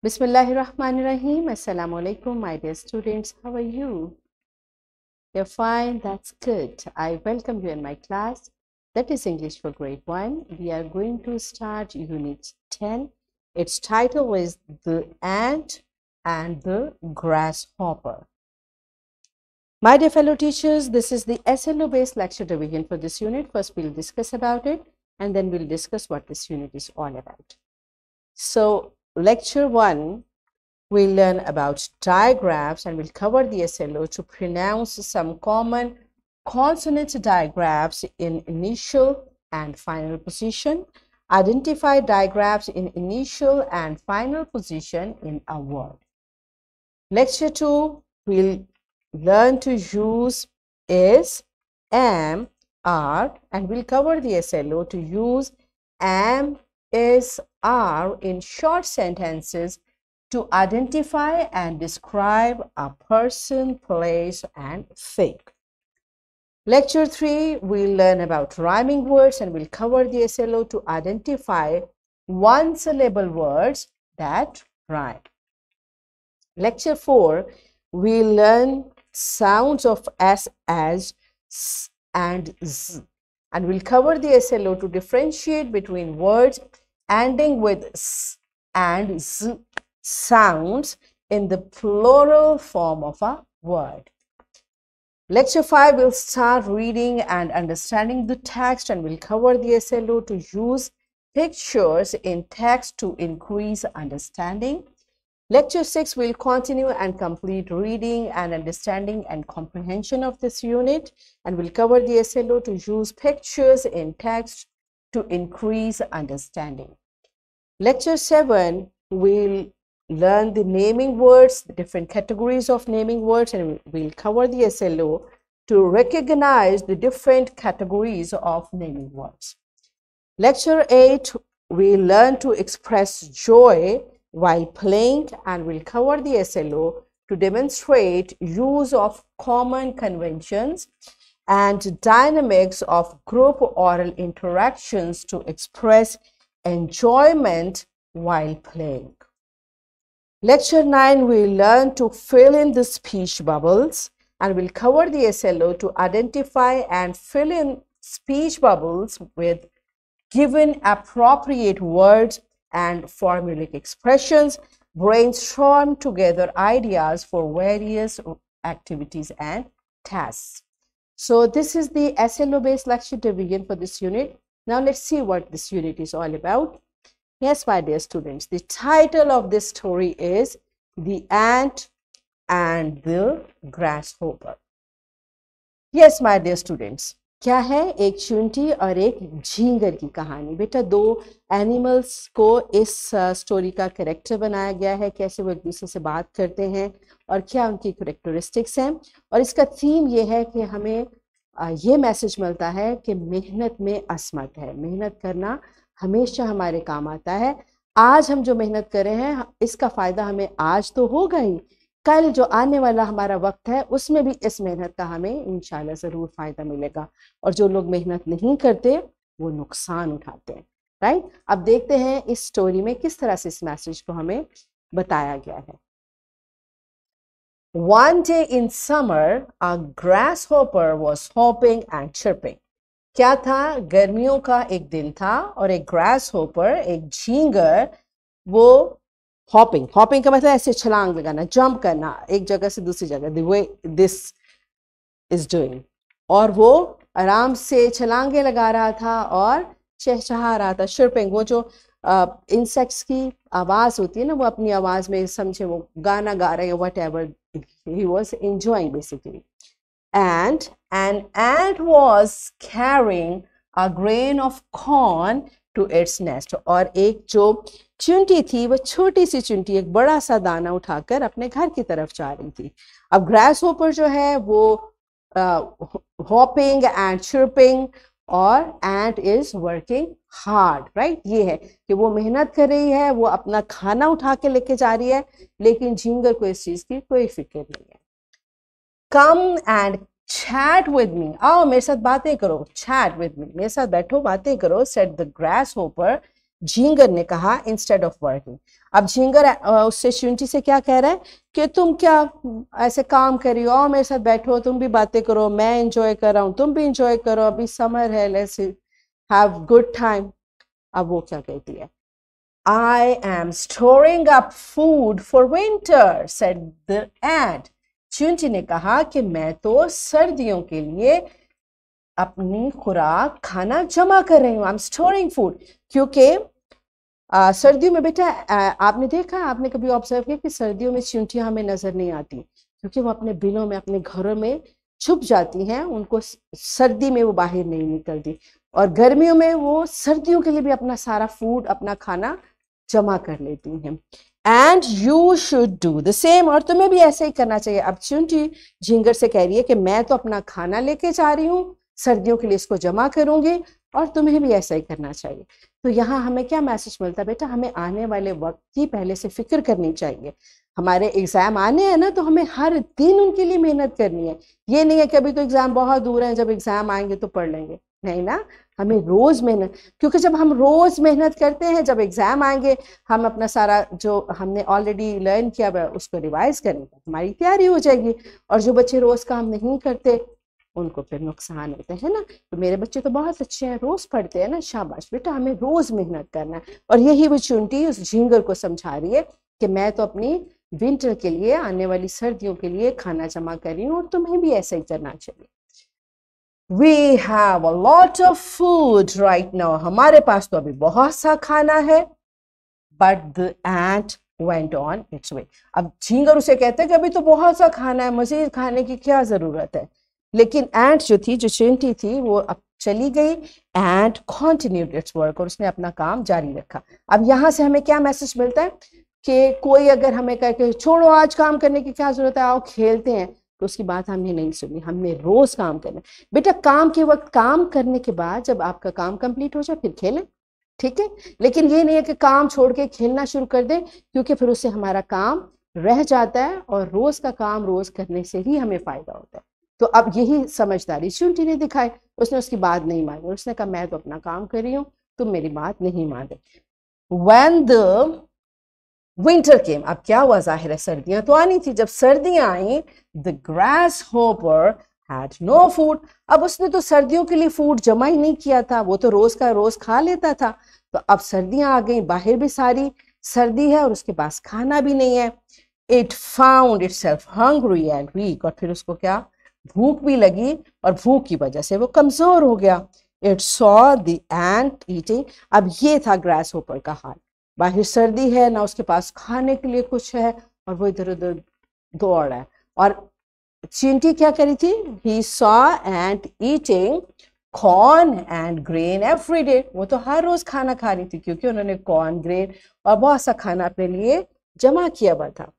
Bismillahir Rahmanir Rahim. Assalamu alaikum, my dear students. How are you? You're fine, that's good. I welcome you in my class. That is English for grade 1. We are going to start unit 10. Its title is The Ant and the Grasshopper. My dear fellow teachers, this is the SLO based lecture division for this unit. First, we'll discuss about it and then we'll discuss what this unit is all about. So, Lecture 1, we'll learn about digraphs and we'll cover the SLO to pronounce some common consonant digraphs in initial and final position. Identify digraphs in initial and final position in a word. Lecture 2, we'll learn to use is, am, are and we'll cover the SLO to use am, is, are in short sentences to identify and describe a person, place, and thing. Lecture 3, we'll learn about rhyming words and we'll cover the SLO to identify one-syllable words that rhyme. Lecture 4, we'll learn sounds of S as S and Z and we'll cover the SLO to differentiate between words ending with s and z sounds in the plural form of a word. Lecture 5 will start reading and understanding the text and will cover the SLO to use pictures in text to increase understanding. Lecture 6 will continue and complete reading and understanding and comprehension of this unit and will cover the SLO to use pictures in text to increase understanding. Lecture 7 will learn the naming words, the different categories of naming words, and we'll cover the SLO to recognize the different categories of naming words. Lecture 8, we learn to express joy while playing and we'll cover the SLO to demonstrate use of common conventions and dynamics of group oral interactions to express enjoyment while playing. Lecture 9, we learn to fill in the speech bubbles and we'll cover the SLO to identify and fill in speech bubbles with given appropriate words and formulaic expressions, brainstorm together ideas for various activities and tasks. So this is the SLO-based lecture to begin for this unit. Now let's see what this unit is all about. Yes, my dear students, the title of this story is The Ant and the Grasshopper. Yes, my dear students, क्या है एक चुंटी और एक झींगर की कहानी बेटा दो animals को इस स्टोरी का करेक्टर बनाया गया है कैसे वो एक दूसरे से बात करते हैं और क्या उनकी करेक्टरिस्टिक्स हैं और इसका थीम ये है कि हमें ये मैसेज मिलता है कि मेहनत में असमत है मेहनत करना हमेशा हमारे काम आता है आज हम जो मेहनत कर रहे हैं इसका फ़ायदा हमें आज तो होगा ही कल जो आने वाला हमारा वक्त है उसमें भी इस मेहनत का हमें इन ज़रूर फ़ायदा मिलेगा और जो लोग मेहनत नहीं करते वो नुकसान उठाते हैं राइट अब देखते हैं इस स्टोरी में किस तरह से इस मैसेज को हमें बताया गया है One day in summer, a grasshopper was hopping and chirping. क्या था गर्मियों का एक दिन था और एक ग्रास होपर एक झींगर वो हॉपिंग हॉपिंग का मतलब ऐसे छलांग लगाना जंप करना एक जगह से दूसरी जगह the way this is doing और वो आराम से छलांगे लगा रहा था और चहचहा रहा था शिरपिंग वो जो इंसेक्ट्स की आवाज़ होती है ना वो अपनी आवाज़ में समझे वो गाना गा रहे हैं whatever he was enjoying basically and and and was carrying a grain of corn to its nest और एक जो चुंटी थी वह छोटी सी चुंटी एक बड़ा सा दाना उठाकर अपने घर की तरफ जा रही थी अब ग्रास होपर जो है वो हॉपिंग एंड छिड़पिंग और ant is working hard right ये है कि वो मेहनत कर रही है वो अपना खाना उठा के लेके जा रही है लेकिन झींगर को इस चीज की कोई फिक्र नहीं है कम एंड छैट विद मी आओ मेरे साथ बातें करो छैट विद मी मेरे साथ बैठो बातें करो सेट द ग्रास होपर झींगर ने कहा इंस्टेड ऑफ वर्किंग अब झींगर उससे शिवंटी से क्या कह रहा है कि तुम क्या ऐसे काम रही हो मेरे साथ बैठो तुम भी बातें करो मैं इंजॉय कर रहा हूँ तुम भी इंजॉय करो अभी समर है लेट्स हैव गुड टाइम अब वो क्या कहती है I am storing up food for winter, said the ant. चुंटी ने कहा कि मैं तो सर्दियों के लिए अपनी खुराक खाना जमा कर रही हूँ आई एम स्टोरिंग फूड क्योंकि सर्दियों में बेटा आपने देखा आपने कभी ऑब्जर्व किया कि सर्दियों में चिंटियाँ हमें नजर नहीं आती क्योंकि वो अपने बिलों में अपने घरों में छुप जाती हैं उनको सर्दी में वो बाहर नहीं निकलती और गर्मियों में वो सर्दियों के लिए भी अपना सारा फूड अपना खाना जमा कर लेती हैं and you should do the same और तुम्हें भी ऐसे ही करना चाहिए अब चुनटी झिंगर से कह रही है कि मैं तो अपना खाना लेके जा रही हूँ सर्दियों के लिए इसको जमा करूंगी और तुम्हें भी ऐसा ही करना चाहिए तो यहाँ हमें क्या मैसेज मिलता है बेटा हमें आने वाले वक्त की पहले से फिक्र करनी चाहिए हमारे एग्ज़ाम आने हैं ना तो हमें हर दिन उनके लिए मेहनत करनी है ये नहीं है कि अभी तो एग्ज़ाम बहुत दूर है जब एग्ज़ाम आएंगे तो पढ़ लेंगे नहीं ना हमें रोज़ मेहनत क्योंकि जब हम रोज़ मेहनत करते हैं जब एग्ज़ाम आएंगे हम अपना सारा जो हमने ऑलरेडी लर्न किया उसको रिवाइज़ करेंगे हमारी तैयारी हो जाएगी और जो बच्चे रोज़ काम नहीं करते उनको फिर नुकसान होता है ना तो मेरे बच्चे तो बहुत अच्छे हैं रोज़ पढ़ते हैं ना शाबाश बेटा हमें रोज़ मेहनत करना है और यही अपॉर्चुनिटी उस झींगर को समझा रही है कि मैं तो अपनी विंटर के लिए आने वाली सर्दियों के लिए खाना जमा कर रही हूँ और तुम्हें भी ऐसा ही करना चाहिए We have a lot of food right now. हमारे पास तो अभी बहुत सा खाना है but the ant went on its way अब झींगर उसे कहते हैं कि अभी तो बहुत सा खाना है मजीद खाने की क्या जरूरत है लेकिन एंट जो थी जो चिंटी थी वो अब चली गई एंड कॉन्टिन्यूड इट्स वर्क और उसने अपना काम जारी रखा अब यहाँ से हमें क्या मैसेज मिलता है कि कोई अगर हमें कहे कि छोड़ो आज काम करने की क्या जरूरत है आओ खेलते हैं तो उसकी बात हमने नहीं सुनी हमने रोज काम करना बेटा काम के वक्त काम करने के बाद जब आपका काम कंप्लीट हो जाए फिर खेलें ठीक है लेकिन ये नहीं है कि काम छोड़ के खेलना शुरू कर दें क्योंकि फिर उससे हमारा काम रह जाता है और रोज का काम रोज करने से ही हमें फायदा होता है तो अब यही समझदारी शुंठी ने दिखाई उसने उसकी बात नहीं मानी उसने कहा मैं तो अपना काम कर रही हूँ तुम मेरी बात नहीं मान रहे वैन द विंटर केम अब क्या हुआ जाहिर है सर्दियां तो आनी थी जब सर्दियां आई the grasshopper had no food अब उसने तो सर्दियों के लिए फूड जमा ही नहीं किया था वो तो रोज का रोज खा लेता था तो अब सर्दियां आ गई बाहर भी सारी सर्दी है और उसके पास खाना भी नहीं है it found itself hungry and weak और फिर उसको क्या भूख भी लगी और भूख की वजह से वो कमजोर हो गया it saw the ant eating अब ये था ग्रास होपर का हाल बाहर सर्दी है ना उसके पास खाने के लिए कुछ है और वो इधर उधर दौड़ है और चिंटी क्या करी थी he saw ant eating corn and grain every day वो तो हर रोज खाना खा रही थी क्योंकि उन्होंने कॉर्न ग्रेन और बहुत सा खाना अपने लिए जमा किया हुआ था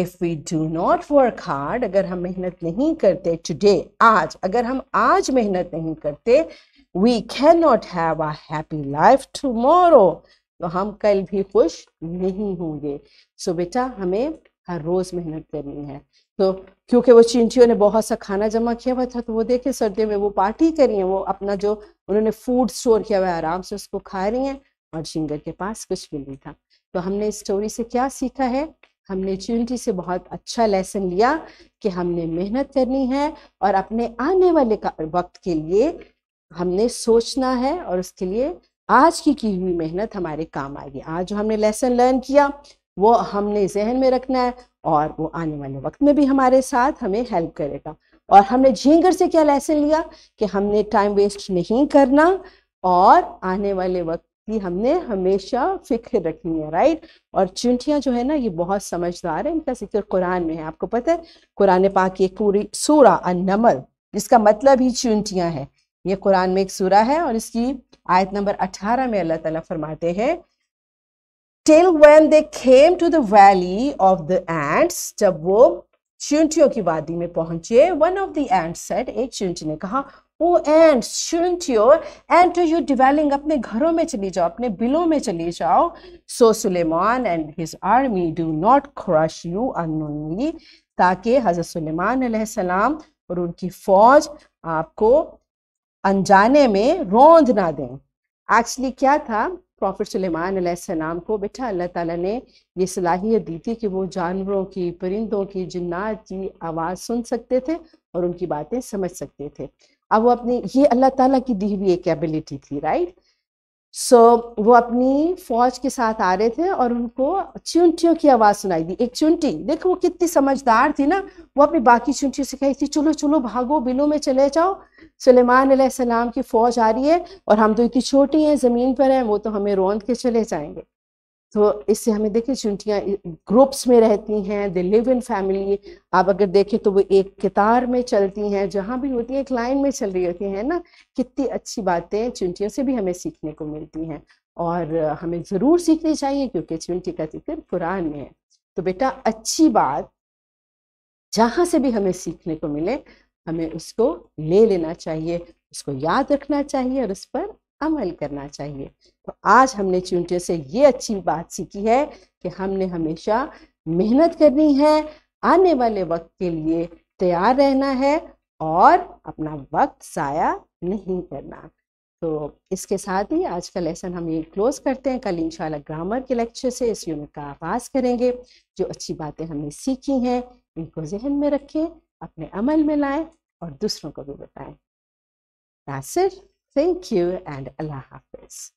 if we do not work hard अगर हम मेहनत नहीं करते टुडे आज अगर हम आज मेहनत नहीं करते we can not have a happy life tomorrow तो हम कल भी खुश नहीं होंगे सो so, बेटा हमें हर रोज मेहनत करनी है तो क्योंकि वो चिंटियों ने बहुत सा खाना जमा किया हुआ था तो वो देखे सर्दी में वो पार्टी करी है वो अपना जो उन्होंने फूड स्टोर किया हुआ है आराम से उसको खा रही हैं और शिंगर के पास कुछ भी नहीं था तो हमने इस स्टोरी से क्या सीखा है हमने ट्यूनिटी से बहुत अच्छा लेसन लिया कि हमने मेहनत करनी है और अपने आने वाले वक्त के लिए हमने सोचना है और उसके लिए आज की की हुई मेहनत हमारे काम आएगी आज जो हमने लेसन लर्न किया वो हमने जहन में रखना है और वो आने वाले वक्त में भी हमारे साथ हमें हेल्प करेगा और हमने झींगर से क्या लेसन लिया कि हमने टाइम वेस्ट नहीं करना और आने वाले वक्त कि हमने हमेशा फिक्र रखनी है राइट और चिंटियाँ जो है ना ये बहुत समझदार है इनका जिक्र कुरान में है आपको पता है कुरान पाक की एक पूरी सूरा अनमल जिसका मतलब ही चिंटियाँ है ये कुरान में एक सूरा है और इसकी आयत नंबर 18 में अल्लाह ताला फरमाते हैं till when they came to the valley of the ants जब वो चिंटियों की वादी में पहुंचे one of the ant said एक चिंटी ने कहा oh ant shouldn't your and to you dwelling अपने घरों में चली जाओ अपने बिलों में चली जाओ so Sulaiman and his army do not crush you unknowingly ताकि हज़रत सुलेमान सलाम और उनकी फौज आपको अनजाने में रोंद ना दें एक्चुअली क्या था प्रॉफिट सुलेमान सलाम को बेटा अल्लाह ताला ने ये सलाहियत दी थी कि वो जानवरों की परिंदों की जिन्नात की आवाज़ सुन सकते थे और उनकी बातें समझ सकते थे अब वो अपनी ये अल्लाह ताला की दी हुई एक एबिलिटी थी राइट सो so, वो अपनी फौज के साथ आ रहे थे और उनको चुनटियों की आवाज़ सुनाई दी एक चुनटी देखो वो कितनी समझदार थी ना वो अपनी बाकी चुनटियों से कही थी चलो चलो भागो बिलों में चले जाओ सलेमान सलाम की फौज आ रही है और हम तो इतनी छोटी हैं ज़मीन पर हैं वो तो हमें रौंद के चले जाएंगे तो इससे हमें देखिए चुनटियाँ ग्रुप्स में रहती हैं दे लिव इन फैमिली आप अगर देखें तो वो एक कतार में चलती हैं जहाँ भी होती हैं एक लाइन में चल रही होती हैं ना कितनी अच्छी बातें चुनटियों से भी हमें सीखने को मिलती हैं और हमें ज़रूर सीखनी चाहिए क्योंकि चुनटी का जिक्र कुरान में है तो बेटा अच्छी बात जहाँ से भी हमें सीखने को मिले हमें उसको ले लेना चाहिए उसको याद रखना चाहिए और उस पर अमल करना चाहिए तो आज हमने चूंटे से ये अच्छी बात सीखी है कि हमने हमेशा मेहनत करनी है आने वाले वक्त के लिए तैयार रहना है और अपना वक्त ज़ाया नहीं करना तो इसके साथ ही आज का लेसन हम ये क्लोज करते हैं कल इंशाल्लाह ग्रामर के लेक्चर से इस यूनिट का आगाज़ करेंगे जो अच्छी बातें हमने सीखी हैं इनको जहन में रखें अपने अमल में लाएं और दूसरों को भी बताएं Nasir Thank you and Allah Hafiz.